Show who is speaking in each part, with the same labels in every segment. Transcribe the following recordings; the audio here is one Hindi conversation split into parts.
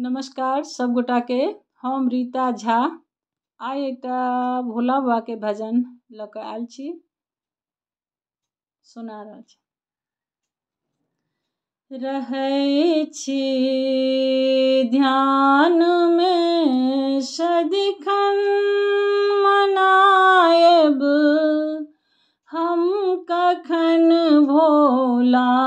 Speaker 1: नमस्कार सब गोटा के हम रीता झा आई एक भोला के भजन लल छी सुना रहा छी रहै छी सदिखन मनायब हम कखन भोला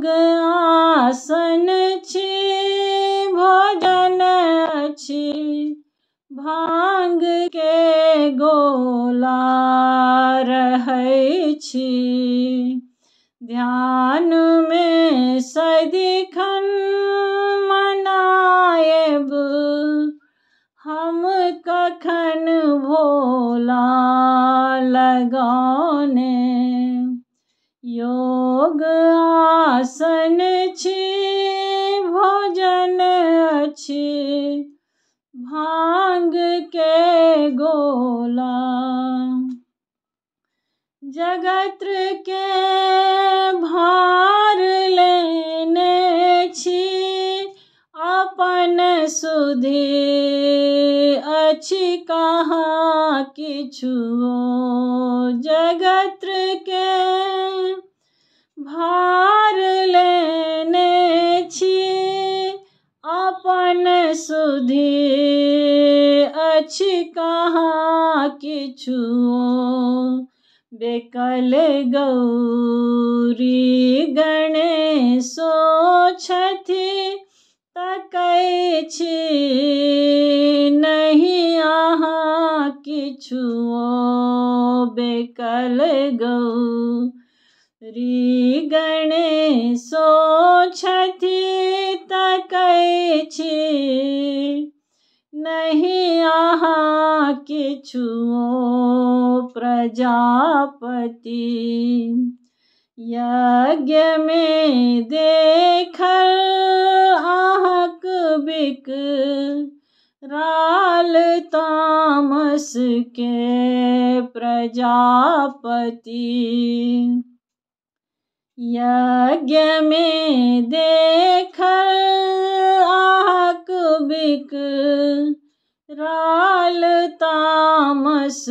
Speaker 1: योग आसन छे भोजन छी भांग के गोला रहै छी ध्यान में सदिखन मनाएब हम कखन भोला लगाने योग आ आसन छे भोजन अछि भांग के गोला जगत के भार लेने छी अपन सुधे अच्छी कहाँ किछु जगत के भार सुधे अछि कहाँ किछु बेकल गौरी गणेशो छथि नहीं अहाँ किछु बेकल गौ री गणेशो छथि छी नहीं अहाँ कि प्रजापति यज्ञ में देख आहक बिक राल तामस के प्रजापति यज्ञ में देख आक बिक राल तामस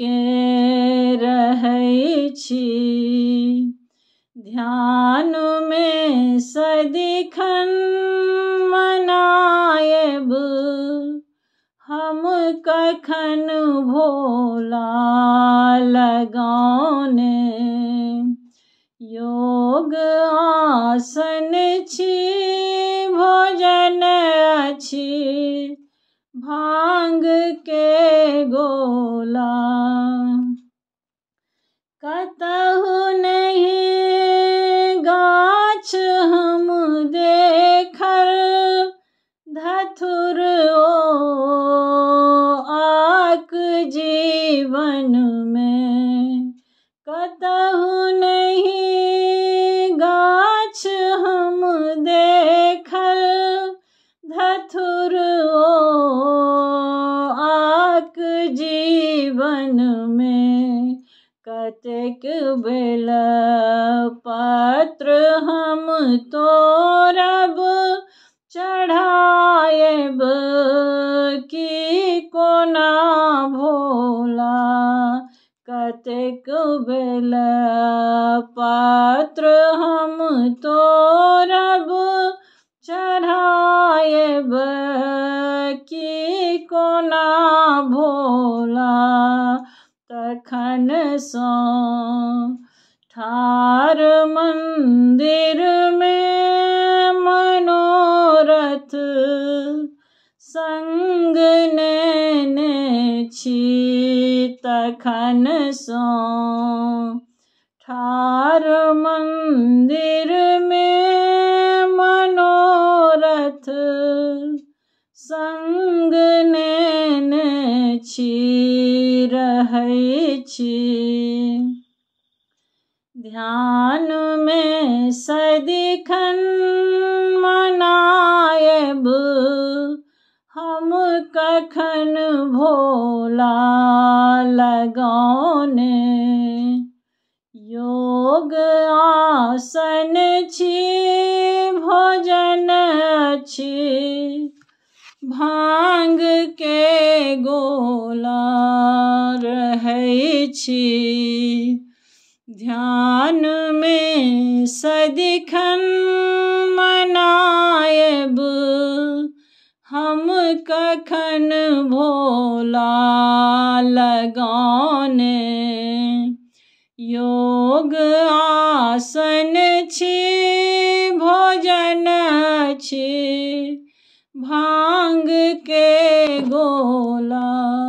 Speaker 1: के रह छी ध्यान में सदिखन मनायब हम कखन भोला लगौने भोग आसन छी भोजन अछि भांग के गोला कतौ पात्र हम तो रब चढ़ाएब की कोना भोला कतेक बेल पात्र हम तो रब चढ़ाए की कोना भोला तखन सौ थार मंदिर में मनोरथ संग ने छी तखन सो ठार मंदिर में मनोरथ ध्यान में सदिखन मनायब हम कखन भोला लगौन योग आसन छी भोजन छी भांग के गोला रहै छी ध्यान में सदिखन मनायब हम कखन भोला लगौने योग आसन छी भोजन छी भांग के गोला